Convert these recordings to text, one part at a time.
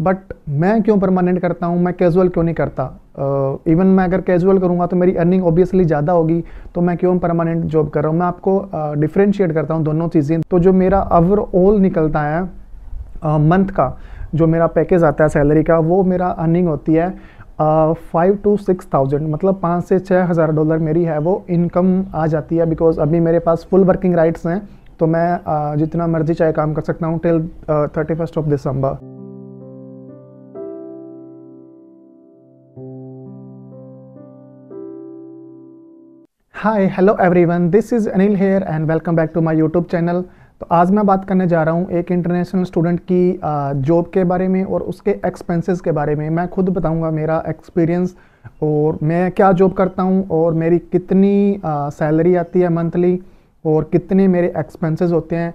but मैं क्यों permanent करता हूँ मैं कैजुअल क्यों नहीं करता इवन uh, मैं अगर कैजुअल करूँगा तो मेरी अर्निंग ऑब्वियसली ज़्यादा होगी तो मैं क्यों परमानेंट जॉब कर रहा हूँ मैं आपको डिफ्रेंशिएट uh, करता हूँ दोनों चीज़ें तो जो मेरा ओवरऑल निकलता है मंथ uh, का जो मेरा पैकेज आता है सैलरी का वो मेरा अर्निंग होती है फाइव टू सिक्स थाउजेंड मतलब पाँच से छः हज़ार डॉलर मेरी है वो इनकम आ जाती है बिकॉज अभी मेरे पास फुल वर्किंग राइट्स हैं तो मैं uh, जितना मर्जी चाहे काम कर सकता हूँ till thirty first of December hi hello everyone this is Anil here and welcome back to my YouTube channel तो आज मैं बात करने जा रहा हूँ एक इंटरनेशनल स्टूडेंट की जॉब के बारे में और उसके एक्सपेंसेस के बारे में मैं खुद बताऊँगा मेरा एक्सपीरियंस और मैं क्या जॉब करता हूँ और मेरी कितनी सैलरी आती है मंथली और कितने मेरे एक्सपेंसिस होते हैं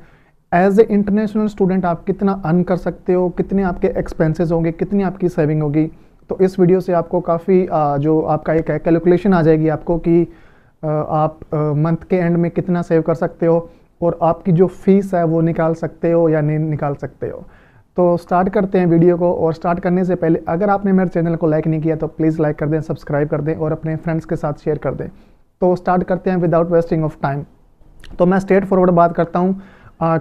एज ए इंटरनेशनल स्टूडेंट आप कितना अर्न कर सकते हो कितने आपके एक्सपेंसिस होंगे कितनी आपकी सेविंग होगी तो इस वीडियो से आपको काफ़ी जो आपका एक कैलकुलेशन आ जाएगी आपको कि आप मंथ के एंड में कितना सेव कर सकते हो और आपकी जो फीस है वो निकाल सकते हो या नहीं निकाल सकते हो तो स्टार्ट करते हैं वीडियो को और स्टार्ट करने से पहले अगर आपने मेरे चैनल को लाइक नहीं किया तो प्लीज़ लाइक कर दें सब्सक्राइब कर दें और अपने फ्रेंड्स के साथ शेयर कर दें तो स्टार्ट करते हैं विदाउट वेस्टिंग ऑफ टाइम तो मैं स्ट्रेट फॉरवर्ड बात करता हूँ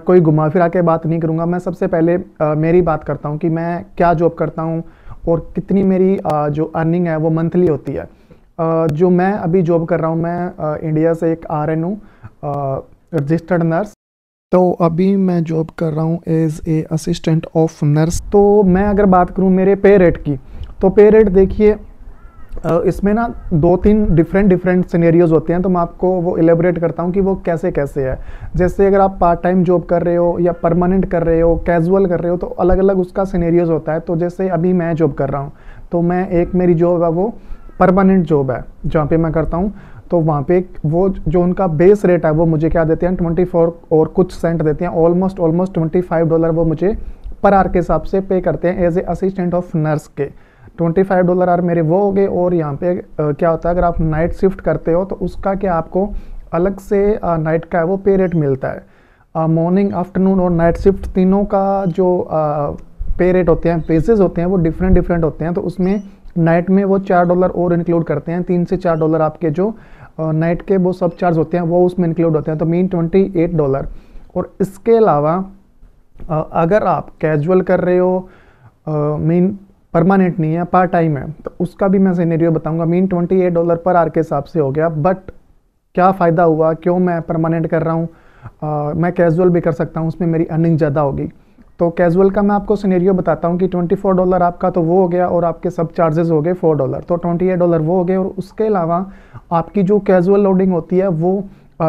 कोई घुमा फिरा के बात नहीं करूँगा मैं सबसे पहले आ, मेरी बात करता हूँ कि मैं क्या जॉब करता हूँ और कितनी मेरी आ, जो अर्निंग है वो मंथली होती है जो मैं अभी जॉब कर रहा हूँ मैं इंडिया से एक आर एन हूँ रजिस्टर्ड नर्स तो अभी मैं जॉब कर रहा हूँ as a assistant of nurse तो मैं अगर बात करूँ मेरे पे रेट की तो पे रेट देखिए इसमें ना दो तीन डिफरेंट डिफरेंट सिनेरियोज होते हैं तो मैं आपको वो एलेबरेट करता हूँ कि वो कैसे कैसे है जैसे अगर आप पार्ट टाइम जॉब कर रहे हो या परमानेंट कर रहे हो कैजुअल कर रहे हो तो अलग अलग उसका सिनेरियोज होता है तो जैसे अभी मैं जॉब कर रहा हूँ तो मैं एक मेरी जॉब है वो परमानेंट जॉब है जहाँ पे मैं करता हूँ तो वहाँ पे वो जो उनका बेस रेट है वो मुझे क्या देते हैं ट्वेंटी फोर और कुछ सेंट देते हैं almost almost twenty five dollar वो मुझे पर आर के हिसाब से पे करते हैं as a assistant of nurse के ट्वेंटी फाइव डॉलर आर मेरे वो हो गए और यहाँ पे क्या होता है अगर आप नाइट शिफ्ट करते हो तो उसका क्या आपको अलग से नाइट का है वो पे रेट मिलता है मॉर्निंग आफ्टरनून और नाइट शिफ्ट तीनों का जो पे रेट होते हैं पेजेस होते हैं वो डिफरेंट डिफरेंट होते हैं तो उसमें नाइट में वो चार डॉलर और इंक्लूड करते हैं तीन से चार डॉलर आपके जो नाइट के वो सब चार्ज होते हैं वो उसमें इंक्लूड होते हैं तो मीन ट्वेंटी एट डॉलर और इसके अलावा अगर आप कैजुअल कर रहे हो मीन परमानेंट नहीं है पार्ट टाइम है तो उसका भी मैं सीनेरियो बताऊंगा mean twenty eight dollar per hour के हिसाब से हो गया बट क्या फ़ायदा हुआ क्यों मैं परमानेंट कर रहा हूँ मैं कैजुअल भी कर सकता हूँ उसमें मेरी अर्निंग ज़्यादा होगी तो कैजुअल का मैं आपको सिनेरियो बताता हूँ कि 24 डॉलर आपका तो वो हो गया और आपके सब चार्जेस हो गए 4 डॉलर तो 28 डॉलर वो हो गए और उसके अलावा आपकी जो कैजुअल लोडिंग होती है वो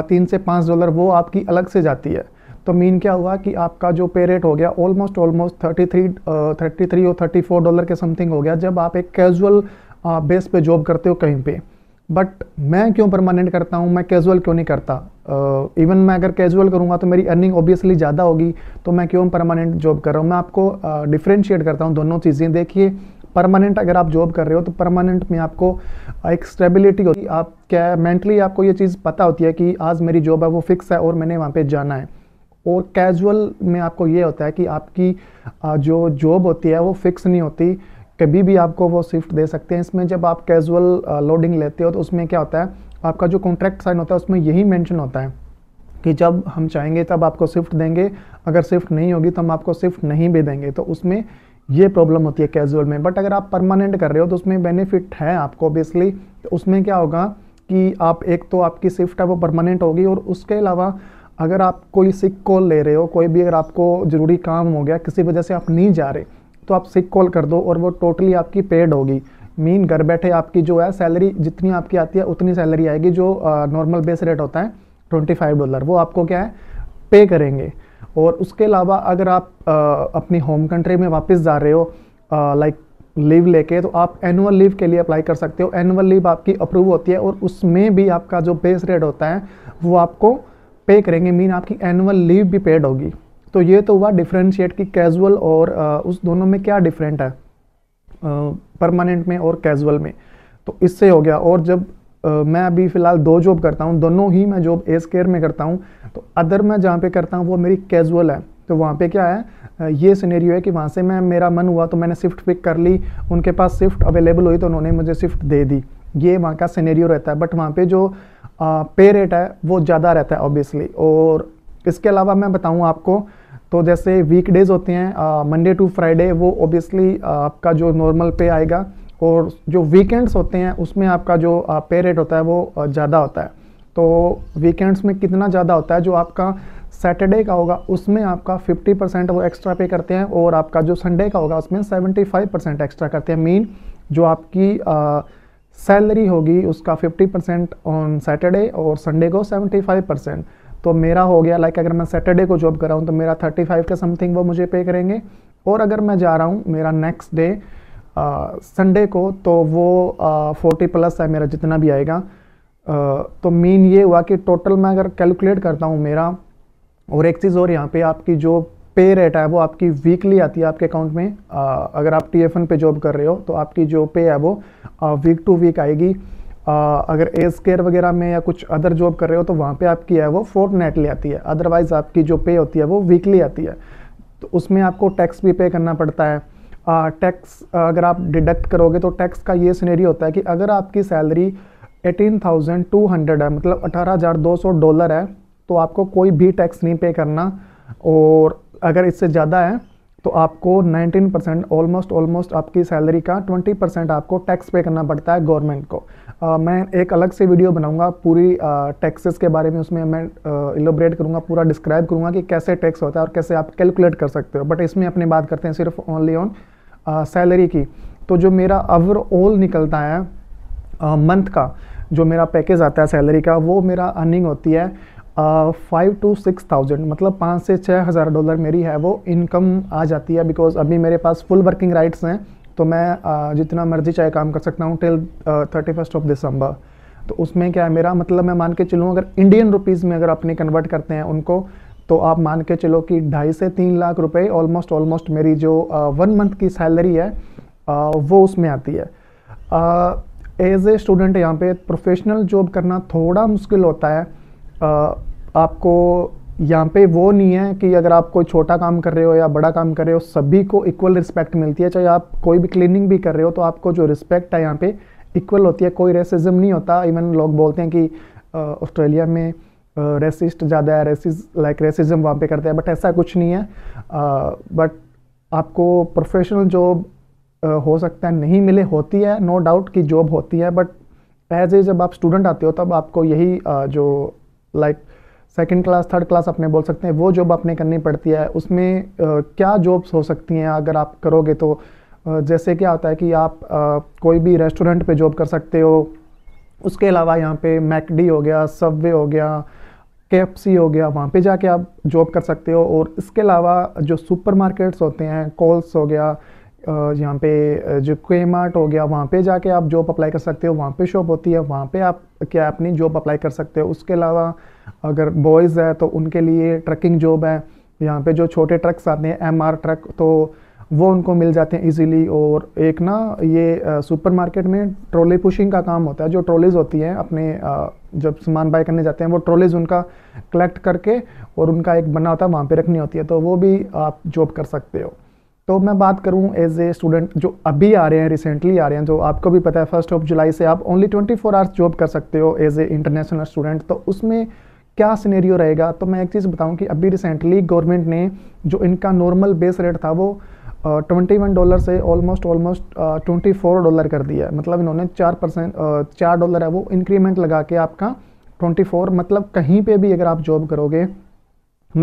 तीन से पाँच डॉलर वो आपकी अलग से जाती है तो मीन क्या हुआ कि आपका जो पे रेट हो गया ऑलमोस्ट ऑलमोस्ट 33 33 और 34 डॉलर के समथिंग हो गया जब आप एक कैजुअल बेस पे जॉब करते हो कहीं पे बट मैं क्यों परमानेंट करता हूँ मैं कैजुअल क्यों नहीं करता इवन uh, मैं अगर कैजुअल करूँगा तो मेरी अर्निंग ऑब्वियसली ज़्यादा होगी तो मैं क्यों परमानेंट जॉब कर रहा हूँ मैं आपको डिफ्रेंशिएट uh, करता हूँ दोनों चीज़ें देखिए परमानेंट अगर आप जॉब कर रहे हो तो परमानेंट में आपको एक स्टेबिलिटी होती है आप क्या मेंटली आपको ये चीज़ पता होती है कि आज मेरी जॉब है वो फिक्स है और मैंने वहाँ पर जाना है और कैजुअल में आपको ये होता है कि आपकी जो जॉब होती है वो फिक्स नहीं होती कभी भी आपको वो स्विफ्ट दे सकते हैं इसमें जब आप कैजुअल लोडिंग लेते हो तो उसमें क्या होता है आपका जो कॉन्ट्रैक्ट साइन होता है उसमें यही मेंशन होता है कि जब हम चाहेंगे तब आपको स्विफ्ट देंगे अगर स्विफ्ट नहीं होगी तो हम आपको स्विफ्ट नहीं भी देंगे तो उसमें ये प्रॉब्लम होती है कैजुअल में बट अगर आप परमानेंट कर रहे हो तो उसमें बेनिफिट है आपको ऑब्वियसली तो उसमें क्या होगा कि आप एक तो आपकी स्विफ्ट है वो परमानेंट होगी और उसके अलावा अगर आप कोई सिक कॉल ले रहे हो कोई भी अगर आपको ज़रूरी काम हो गया किसी वजह से आप नहीं जा रहे तो आप सिक कॉल कर दो और वो टोटली आपकी पेड होगी मीन घर बैठे आपकी जो है सैलरी जितनी आपकी आती है उतनी सैलरी आएगी जो नॉर्मल बेस रेट होता है ट्वेंटी फाइव डॉलर वो आपको क्या है पे करेंगे और उसके अलावा अगर आप आ, अपनी होम कंट्री में वापस जा रहे हो लाइक लीव लेके तो आप एनुअल लीव के लिए अप्लाई कर सकते हो एनुअल लीव आपकी अप्रूव होती है और उसमें भी आपका जो बेस रेट होता है वो आपको पे करेंगे मीन आपकी एनुअल लीव भी पेड होगी तो ये तो हुआ डिफ्रेंशिएट की कैजुअल और आ, उस दोनों में क्या डिफरेंट है परमानेंट में और कैजुअल में तो इससे हो गया और जब आ, मैं अभी फ़िलहाल दो जॉब करता हूँ दोनों ही मैं जॉब एस केयर में करता हूँ तो अदर मैं जहाँ पे करता हूँ वो मेरी कैजुअल है तो वहाँ पे क्या है ये सिनेरियो है कि वहाँ से मैं मेरा मन हुआ तो मैंने शिफ्ट पिक कर ली उनके पास शिफ्ट अवेलेबल हुई तो उन्होंने मुझे शिफ्ट दे दी ये वहाँ का सिनेरियो रहता है बट वहाँ पे जो पे रेट है वो ज़्यादा रहता है ऑब्वियसली और इसके अलावा मैं बताऊँ आपको तो जैसे वीकडेज़ होते हैं मंडे टू फ्राइडे वो ओबियसली आपका जो नॉर्मल पे आएगा और जो वीकेंड्स होते हैं उसमें आपका जो पे रेट होता है वो ज़्यादा होता है तो वीकेंड्स में कितना ज़्यादा होता है जो आपका सैटरडे का होगा उसमें आपका 50 परसेंट वो एक्स्ट्रा पे करते हैं और आपका जो संडे का होगा उसमें 75 परसेंट एक्स्ट्रा करते हैं मीन जो आपकी सैलरी होगी उसका 50 परसेंट ऑन सैटरडे और संडे को 75 परसेंट तो मेरा हो गया लाइक अगर मैं सैटरडे को जॉब कर रहा हूँ तो मेरा थर्टी फाइव का समथिंग वो मुझे पे करेंगे और अगर मैं जा रहा हूँ मेरा नेक्स्ट डे संडे को तो वो फोर्टी प्लस है मेरा जितना भी आएगा आ, तो मीन ये हुआ कि टोटल मैं अगर कैलकुलेट करता हूँ मेरा और एक चीज़ और यहाँ पे आपकी जो पे रेट है वो आपकी वीकली आती है आपके अकाउंट में आ, अगर आप टी एफ एन पे जॉब कर रहे हो तो आपकी जो पे है वो वीक टू वीक आएगी अगर एज केयर वगैरह में या कुछ अदर जॉब कर रहे हो तो वहाँ पे आपकी है वो फोर्थ नेटली आती है अदरवाइज़ आपकी जो पे होती है वो वीकली आती है तो उसमें आपको टैक्स भी पे करना पड़ता है टैक्स अगर आप डिडक्ट करोगे तो टैक्स का ये सीनेरी होता है कि अगर आपकी सैलरी 18,200 है मतलब 18,200 डॉलर है तो आपको कोई भी टैक्स नहीं पे करना और अगर इससे ज़्यादा है तो आपको 19 परसेंट ऑलमोस्ट ऑलमोस्ट आपकी सैलरी का 20 परसेंट आपको टैक्स पे करना पड़ता है गवर्नमेंट को आ, मैं एक अलग से वीडियो बनाऊंगा पूरी टैक्सेस के बारे में उसमें मैं इलोबरेट करूंगा पूरा डिस्क्राइब करूंगा कि कैसे टैक्स होता है और कैसे आप कैलकुलेट कर सकते हो बट इसमें अपनी बात करते हैं सिर्फ ओनली ऑन सैलरी की तो जो मेरा ओवरऑल निकलता है मंथ का जो मेरा पैकेज आता है सैलरी का वो मेरा अर्निंग होती है फाइव टू सिक्स थाउजेंड मतलब पाँच से छः हज़ार डॉलर मेरी है वो इनकम आ जाती है बिकॉज अभी मेरे पास फुल वर्किंग राइट्स हैं तो मैं uh, जितना मर्जी चाहे काम कर सकता हूँ till thirty first of December तो उसमें क्या है मेरा मतलब मैं मान के चलूँ अगर इंडियन रुपीज़ में अगर अपने कन्वर्ट करते हैं उनको तो आप मान के चलो कि ढाई से तीन लाख रुपए ऑलमोस्ट ऑलमोस्ट मेरी जो वन मंथ की सैलरी है आ, वो उसमें आती है एज ए स्टूडेंट यहाँ पे प्रोफेशनल जॉब करना थोड़ा मुश्किल होता है आ, आपको यहाँ पे वो नहीं है कि अगर आप कोई छोटा काम कर रहे हो या बड़ा काम कर रहे हो सभी को इक्वल रिस्पेक्ट मिलती है चाहे आप कोई भी क्लीनिंग भी कर रहे हो तो आपको जो रिस्पेक्ट है यहाँ पे इक्वल होती है कोई रेसिज्म नहीं होता इवन लोग बोलते हैं कि ऑस्ट्रेलिया में रेसिस्ट ज़्यादा है रेसिस लाइक रेसिज्म वहाँ पे करते हैं बट ऐसा कुछ नहीं है बट आपको प्रोफेशनल जॉब हो सकता है नहीं मिले होती है नो डाउट कि जॉब होती है बट एज ए जब आप स्टूडेंट आते हो तब आपको यही जो like like, second class third class अपने बोल सकते हैं वो जॉब आपने करनी पड़ती है उसमें क्या जॉब्स हो सकती हैं अगर आप करोगे तो जैसे क्या होता है कि आप कोई भी रेस्टोरेंट पे जॉब कर सकते हो उसके अलावा यहाँ पे मैकडी हो गया सबवे हो गया के हो गया वहाँ पे जाके आप जॉब कर सकते हो और इसके अलावा जो सुपरमार्केट्स होते हैं कॉल्स हो गया यहाँ पे जो क्वेमार्ट मार्ट हो गया वहाँ पे जाके आप जॉब अप्लाई कर सकते हो वहाँ पे शॉप होती है वहाँ पे आप क्या अपनी जॉब अप्लाई कर सकते हो उसके अलावा अगर बॉयज़ है तो उनके लिए ट्रकिंग जॉब है यहाँ पे जो छोटे ट्रक्स आते हैं एम ट्रक तो वो उनको मिल जाते हैं इजीली और एक ना ये सुपरमार्केट में ट्रॉली पुशिंग का काम होता है जो ट्रॉलीज़ होती हैं अपने जब सामान बाय करने जाते हैं वो ट्रॉलीज़ उनका कलेक्ट करके और उनका एक बना होता है वहाँ पर रखनी होती है तो वो भी आप जॉब कर सकते हो तो मैं बात करूँ एज ए स्टूडेंट जो अभी आ रहे हैं रिसेंटली आ रहे हैं जो आपको भी पता है फर्स्ट ऑफ जुलाई से आप only twenty four hours job कर सकते हो एज ए इंटरनेशनल स्टूडेंट तो उसमें क्या सिनेरियो रहेगा तो मैं एक चीज़ बताऊं कि अभी रिसेंटली गवर्नमेंट ने जो इनका नॉर्मल बेस रेट था वो ट्वेंटी वन डॉलर से almost almost twenty four dollar कर दिया है मतलब इन्होंने चार परसेंट चार डॉलर है वो इंक्रीमेंट लगा के आपका ट्वेंटी फोर मतलब कहीं पे भी अगर आप जॉब करोगे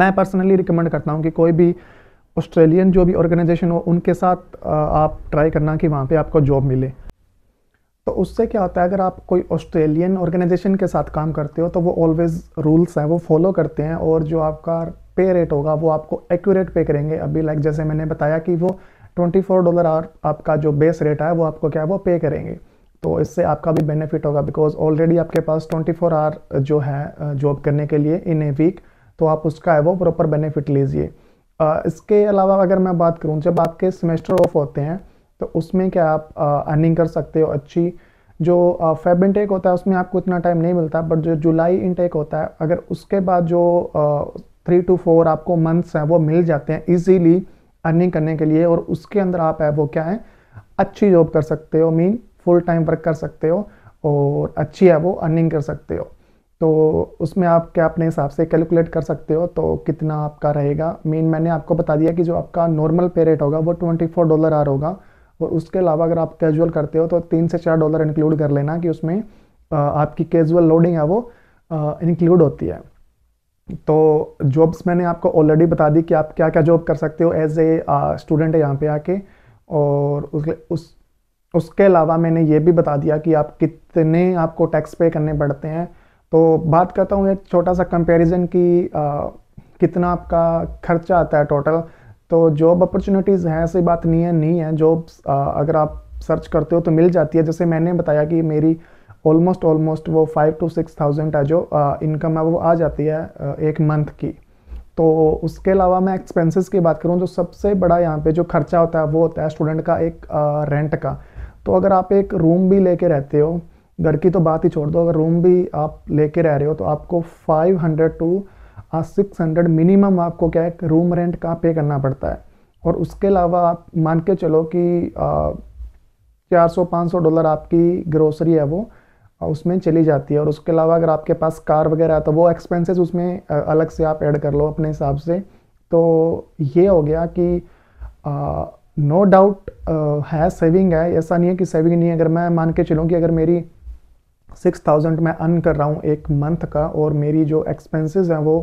मैं पर्सनली रिकमेंड करता हूँ कि कोई भी ऑस्ट्रेलियन जो भी ऑर्गेनाइजेशन हो उनके साथ आप ट्राई करना कि वहाँ पर आपको जॉब मिले तो उससे क्या होता है अगर आप कोई ऑस्ट्रेलियन ऑर्गेनाइजेशन के साथ काम करते हो तो वो ऑलवेज़ रूल्स हैं वो फॉलो करते हैं और जो आपका पे रेट होगा वो आपको एक्यूरेट पे करेंगे अभी लाइक जैसे मैंने बताया कि वो 24 डॉलर आवर आपका जो बेस रेट है वो आपको क्या है वो पे करेंगे तो इससे आपका भी बेनिफिट होगा बिकॉज ऑलरेडी आपके पास 24 फोर आवर जो है जॉब करने के लिए इन ए वीक तो आप उसका है वो प्रॉपर बेनिफिट लीजिए इसके अलावा अगर मैं बात करूँ जब आपके सेमेस्टर ऑफ होते हैं तो उसमें क्या आप अर्निंग कर सकते हो अच्छी जो फेब इनटेक होता है उसमें आपको इतना टाइम नहीं मिलता बट जो जुलाई इनटेक होता है अगर उसके बाद जो थ्री टू फोर आपको मंथ्स हैं वो मिल जाते हैं ईजीली अर्निंग करने के लिए और उसके अंदर आप है वो क्या है अच्छी जॉब कर सकते हो मीन फुल टाइम वर्क कर सकते हो और अच्छी है वो अर्निंग कर सकते हो तो उसमें आप क्या अपने हिसाब से कैलकुलेट कर सकते हो तो कितना आपका रहेगा मीन मैंने आपको बता दिया कि जो आपका नॉर्मल पे रेट होगा वो ट्वेंटी फोर डॉलर आर होगा और उसके अलावा अगर आप कैजुअल करते हो तो तीन से चार डॉलर इंक्लूड कर लेना कि उसमें आपकी कैजुअल लोडिंग है वो इंक्लूड होती है तो जॉब्स मैंने आपको ऑलरेडी बता दी कि आप क्या क्या जॉब कर सकते हो एज ए स्टूडेंट यहाँ पे आके और उस, उसके अलावा मैंने ये भी बता दिया कि आप कितने आपको टैक्स पे करने पड़ते हैं तो बात करता हूँ एक छोटा सा कंपैरिजन की आ, कितना आपका खर्चा आता है टोटल तो जॉब अपॉर्चुनिटीज़ हैं ऐसी बात नहीं है नहीं है जॉब्स अगर आप सर्च करते हो तो मिल जाती है जैसे मैंने बताया कि मेरी ऑलमोस्ट ऑलमोस्ट वो फाइव टू सिक्स थाउजेंड है जो इनकम है वो आ जाती है एक मंथ की तो उसके अलावा मैं एक्सपेंसेस की बात करूँ जो सबसे बड़ा यहाँ पे जो खर्चा होता है वो होता है स्टूडेंट का एक रेंट का तो अगर आप एक रूम भी लेके रहते हो घर की तो बात ही छोड़ दो अगर रूम भी आप लेके रह रहे हो तो आपको हंड्रेड टू आज सिक्स हंड्रेड मिनिमम आपको क्या है रूम रेंट का पे करना पड़ता है और उसके अलावा आप मान के चलो कि चार सौ पाँच सौ डॉलर आपकी ग्रोसरी है वो उसमें चली जाती है और उसके अलावा अगर आपके पास कार वगैरह है तो वो एक्सपेंसेस उसमें अलग से आप ऐड कर लो अपने हिसाब से तो ये हो गया कि नो डाउट है सेविंग है ऐसा नहीं है कि सेविंग नहीं है अगर मैं मान के चलूँ कि अगर मेरी सिक्स थाउजेंड मैं अर्न कर रहा हूँ एक मंथ का और मेरी जो एक्सपेंसेस हैं वो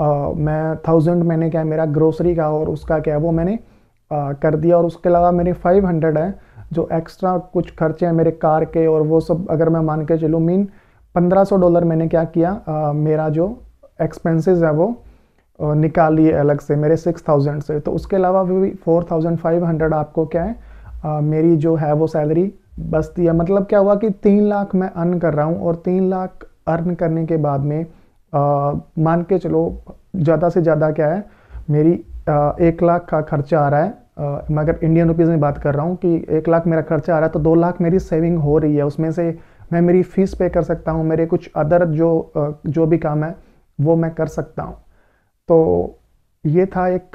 आ, मैं थाउजेंड मैंने क्या है मेरा ग्रोसरी का और उसका क्या है वो मैंने आ, कर दिया और उसके अलावा मेरे फाइव हंड्रेड है जो एक्स्ट्रा कुछ खर्चे हैं मेरे कार के और वो सब अगर मैं मान के चलूँ मीन पंद्रह सौ डॉलर मैंने क्या किया आ, मेरा जो एक्सपेंसेस है वो निकाल लिए अलग से मेरे सिक्स थाउजेंड से तो उसके अलावा भी फोर थाउजेंड फाइव हंड्रेड आपको क्या है आ, मेरी जो है वो सैलरी बचती है मतलब क्या हुआ कि तीन लाख मैं अर्न कर रहा हूँ और तीन लाख अर्न करने के बाद में आ, मान के चलो ज़्यादा से ज़्यादा क्या है मेरी आ, एक लाख का खर्चा आ रहा है आ, मैं अगर इंडियन रुपीज़ में बात कर रहा हूँ कि एक लाख मेरा खर्चा आ रहा है तो दो लाख मेरी सेविंग हो रही है उसमें से मैं मेरी फ़ीस पे कर सकता हूँ मेरे कुछ अदर जो जो भी काम है वो मैं कर सकता हूँ तो ये था एक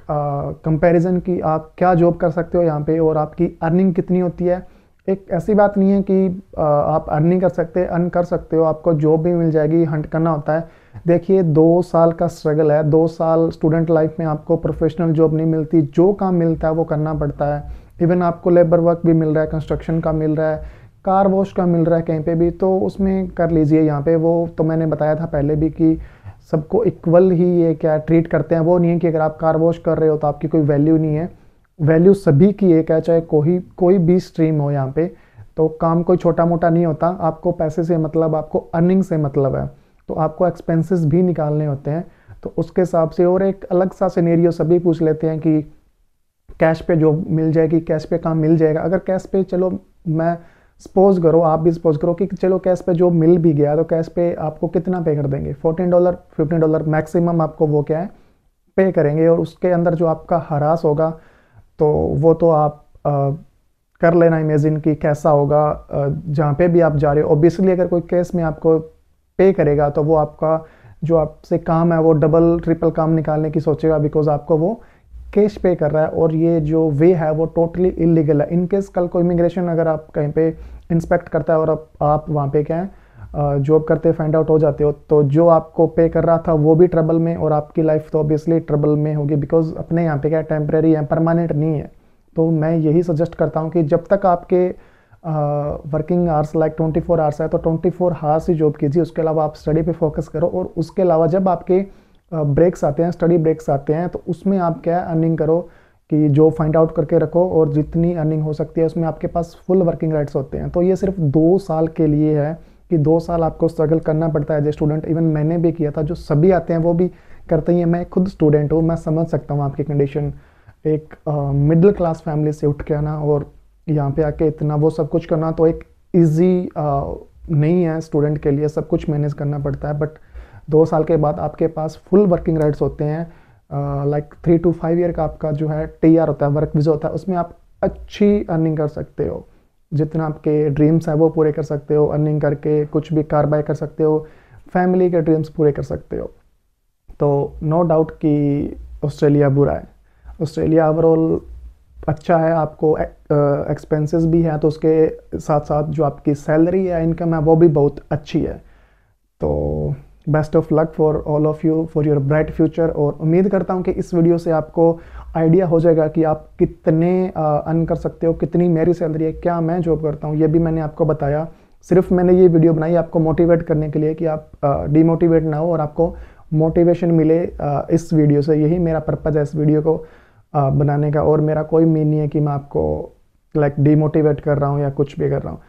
कंपैरिजन कि आप क्या जॉब कर सकते हो यहाँ पे और आपकी अर्निंग कितनी होती है एक ऐसी बात नहीं है कि आप अर्न नहीं कर सकते अर्न कर सकते हो आपको जॉब भी मिल जाएगी हंट करना होता है देखिए दो साल का स्ट्रगल है दो साल स्टूडेंट लाइफ में आपको प्रोफेशनल जॉब नहीं मिलती जो काम मिलता है वो करना पड़ता है इवन आपको लेबर वर्क भी मिल रहा है कंस्ट्रक्शन का मिल रहा है कार वॉश का मिल रहा है कहीं पे भी तो उसमें कर लीजिए यहाँ पे वो तो मैंने बताया था पहले भी कि सबको इक्वल ही ये क्या ट्रीट करते हैं वो नहीं है कि अगर आप कार वॉश कर रहे हो तो आपकी कोई वैल्यू नहीं है वैल्यू सभी की एक है चाहे कोई कोई भी स्ट्रीम हो यहाँ पे तो काम कोई छोटा मोटा नहीं होता आपको पैसे से मतलब आपको अर्निंग से मतलब है तो आपको एक्सपेंसेस भी निकालने होते हैं तो उसके हिसाब से और एक अलग सा सिनेरियो सभी पूछ लेते हैं कि कैश पे जॉब मिल जाएगी कैश पे काम मिल जाएगा अगर कैश पे चलो मैं सपोज करो आप भी सपोज करो कि चलो कैश पे जॉब मिल भी गया तो कैश पे आपको कितना पे कर देंगे fourteen dollar fifteen dollar maximum आपको वो क्या है पे करेंगे और उसके अंदर जो आपका हरास होगा तो वो तो आप आ, कर लेना इमेजिन कि कैसा होगा जहाँ पे भी आप जा रहे हो ओबियसली अगर कोई केस में आपको पे करेगा तो वो आपका जो आपसे काम है वो डबल ट्रिपल काम निकालने की सोचेगा बिकॉज आपको वो कैश पे कर रहा है और ये जो वे है वो टोटली इलीगल है इनकेस कल को इमिग्रेशन अगर आप कहीं पे इंस्पेक्ट करता है और आप वहाँ पे क्या है जॉब करते फाइंड आउट हो जाते हो तो जो आपको पे कर रहा था वो भी ट्रबल में और आपकी लाइफ तो ऑब्वियसली ट्रबल में होगी बिकॉज अपने यहाँ पे क्या टेम्प्रेरी है परमानेंट नहीं है तो मैं यही सजेस्ट करता हूँ कि जब तक आपके working hours like twenty four hours है तो ट्वेंटी फोर हावर्स ही जॉब कीजिए उसके अलावा आप स्टडी पे फोकस करो और उसके अलावा जब आपके ब्रेक्स आते हैं स्टडी ब्रेक्स आते हैं तो उसमें आप क्या अर्निंग करो कि जॉब फाइंड आउट करके रखो और जितनी अर्निंग हो सकती है उसमें आपके पास फुल वर्किंग राइट्स होते हैं तो ये सिर्फ दो साल के लिए है कि दो साल आपको स्ट्रगल करना पड़ता है एज ए स्टूडेंट इवन मैंने भी किया था जो सभी आते हैं वो भी करते ही हैं मैं खुद स्टूडेंट हूँ मैं समझ सकता हूँ आपकी कंडीशन एक मिडिल क्लास फैमिली से उठ के आना और यहाँ पे आके इतना वो सब कुछ करना तो एक ईजी नहीं है स्टूडेंट के लिए सब कुछ मैनेज करना पड़ता है बट दो साल के बाद आपके पास फुल वर्किंग राइट्स होते हैं like three to five year का आपका जो है टी होता है वर्क वीज़ा होता है उसमें आप अच्छी अर्निंग कर सकते हो जितना आपके ड्रीम्स हैं वो पूरे कर सकते हो अर्निंग करके कुछ भी कार्रवाई कर सकते हो फैमिली के ड्रीम्स पूरे कर सकते हो तो नो डाउट कि ऑस्ट्रेलिया बुरा है ऑस्ट्रेलिया ओवरऑल अच्छा है आपको एक्सपेंसेस e, भी हैं तो उसके साथ साथ जो आपकी सैलरी है इनकम है वो भी बहुत अच्छी है तो best of luck for all of you for your bright future और उम्मीद करता हूँ कि इस वीडियो से आपको आइडिया हो जाएगा कि आप कितने अर्न कर सकते हो कितनी मेरी सैलरी है क्या मैं जॉब करता हूँ ये भी मैंने आपको बताया सिर्फ मैंने ये वीडियो बनाई आपको मोटिवेट करने के लिए कि आप डीमोटिवेट ना हो और आपको मोटिवेशन मिले इस वीडियो से यही मेरा पर्पज़ है इस वीडियो को बनाने का और मेरा कोई मीन नहीं है कि मैं आपको लाइक डीमोटिवेट डिमोटिवेट कर रहा हूँ या कुछ भी कर रहा हूँ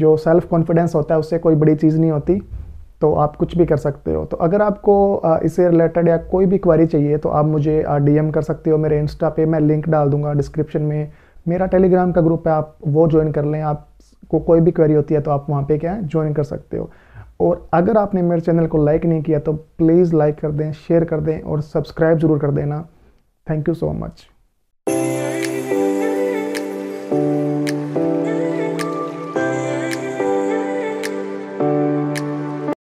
जो सेल्फ़ कॉन्फिडेंस होता है उससे कोई बड़ी चीज़ नहीं होती तो आप कुछ भी कर सकते हो तो अगर आपको इससे रिलेटेड या कोई भी क्वारी चाहिए तो आप मुझे डीएम कर सकते हो मेरे इंस्टा पे मैं लिंक डाल दूंगा डिस्क्रिप्शन में मेरा टेलीग्राम का ग्रुप है आप वो ज्वाइन कर लें आपको कोई भी क्वेरी होती है तो आप वहाँ पे क्या है ज्वाइन कर सकते हो और अगर आपने मेरे चैनल को लाइक नहीं किया तो प्लीज़ लाइक कर दें शेयर कर दें और सब्सक्राइब ज़रूर कर देना थैंक यू सो मच